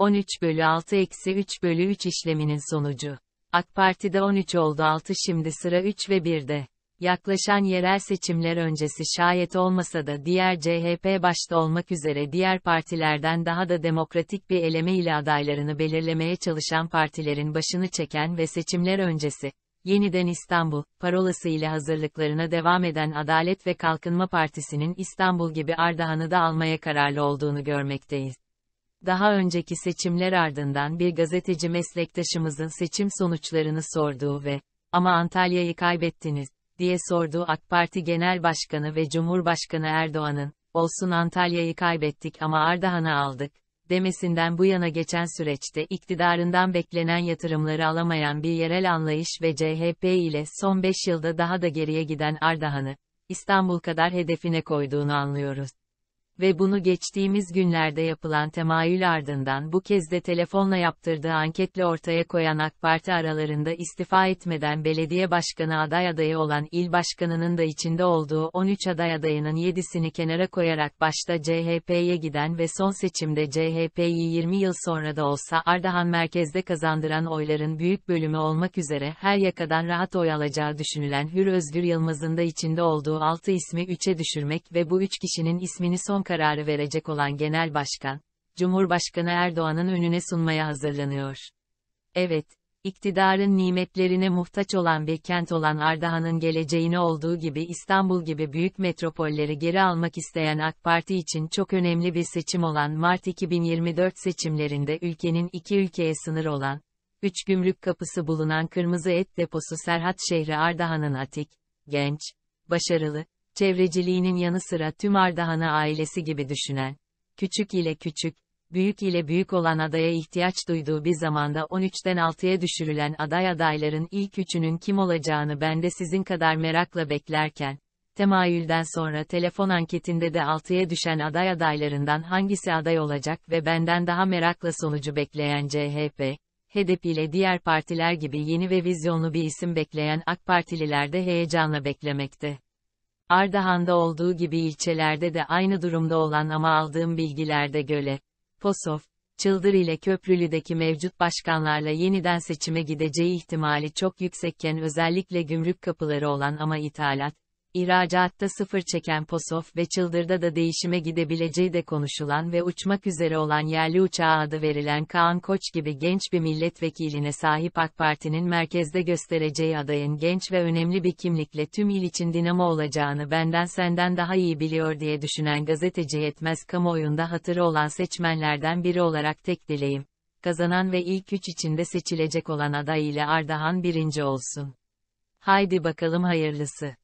13 bölü 6 eksi 3 bölü 3 işleminin sonucu. AK Parti'de 13 oldu 6 şimdi sıra 3 ve 1'de. Yaklaşan yerel seçimler öncesi şayet olmasa da diğer CHP başta olmak üzere diğer partilerden daha da demokratik bir eleme ile adaylarını belirlemeye çalışan partilerin başını çeken ve seçimler öncesi, yeniden İstanbul, parolası ile hazırlıklarına devam eden Adalet ve Kalkınma Partisi'nin İstanbul gibi Ardahan'ı da almaya kararlı olduğunu görmekteyiz daha önceki seçimler ardından bir gazeteci meslektaşımızın seçim sonuçlarını sorduğu ve ama Antalya'yı kaybettiniz diye sorduğu AK Parti Genel Başkanı ve Cumhurbaşkanı Erdoğan'ın olsun Antalya'yı kaybettik ama Ardahan'ı aldık demesinden bu yana geçen süreçte iktidarından beklenen yatırımları alamayan bir yerel anlayış ve CHP ile son 5 yılda daha da geriye giden Ardahan'ı İstanbul kadar hedefine koyduğunu anlıyoruz ve bunu geçtiğimiz günlerde yapılan temayül ardından bu kez de telefonla yaptırdığı anketle ortaya koyan AK Parti aralarında istifa etmeden belediye başkanı aday adayı olan il başkanının da içinde olduğu 13 aday adayının 7'sini kenara koyarak başta CHP'ye giden ve son seçimde CHP'yi 20 yıl sonra da olsa Ardahan merkezde kazandıran oyların büyük bölümü olmak üzere her yakadan rahat oy alacağı düşünülen Hür Özgür Yılmaz'ın da içinde olduğu 6 ismi 3'e düşürmek ve bu 3 kişinin ismini son kararı verecek olan Genel Başkan, Cumhurbaşkanı Erdoğan'ın önüne sunmaya hazırlanıyor. Evet, iktidarın nimetlerine muhtaç olan bir kent olan Ardahan'ın geleceğini olduğu gibi İstanbul gibi büyük metropolleri geri almak isteyen AK Parti için çok önemli bir seçim olan Mart 2024 seçimlerinde ülkenin iki ülkeye sınır olan, üç gümrük kapısı bulunan Kırmızı Et Deposu Serhat şehri Ardahan'ın atik, genç, başarılı, çevreciliğinin yanı sıra tüm Ardahan'ı ailesi gibi düşünen, küçük ile küçük, büyük ile büyük olan adaya ihtiyaç duyduğu bir zamanda 13'ten 6'ya düşürülen aday adayların ilk üçünün kim olacağını ben de sizin kadar merakla beklerken, temayülden sonra telefon anketinde de 6'ya düşen aday adaylarından hangisi aday olacak ve benden daha merakla sonucu bekleyen CHP, HDP ile diğer partiler gibi yeni ve vizyonlu bir isim bekleyen AK Partililer de heyecanla beklemekte. Ardahan'da olduğu gibi ilçelerde de aynı durumda olan ama aldığım bilgilerde Göle, Posov, Çıldır ile Köprülü'deki mevcut başkanlarla yeniden seçime gideceği ihtimali çok yüksekken özellikle gümrük kapıları olan ama ithalat, İhracatta sıfır çeken Posof ve Çıldır'da da değişime gidebileceği de konuşulan ve uçmak üzere olan yerli uçağa adı verilen Kaan Koç gibi genç bir milletvekiline sahip AK Parti'nin merkezde göstereceği adayın genç ve önemli bir kimlikle tüm il için dinamo olacağını benden senden daha iyi biliyor diye düşünen gazeteci yetmez kamuoyunda hatırı olan seçmenlerden biri olarak tek dileğim. Kazanan ve ilk üç içinde seçilecek olan aday ile Ardahan birinci olsun. Haydi bakalım hayırlısı.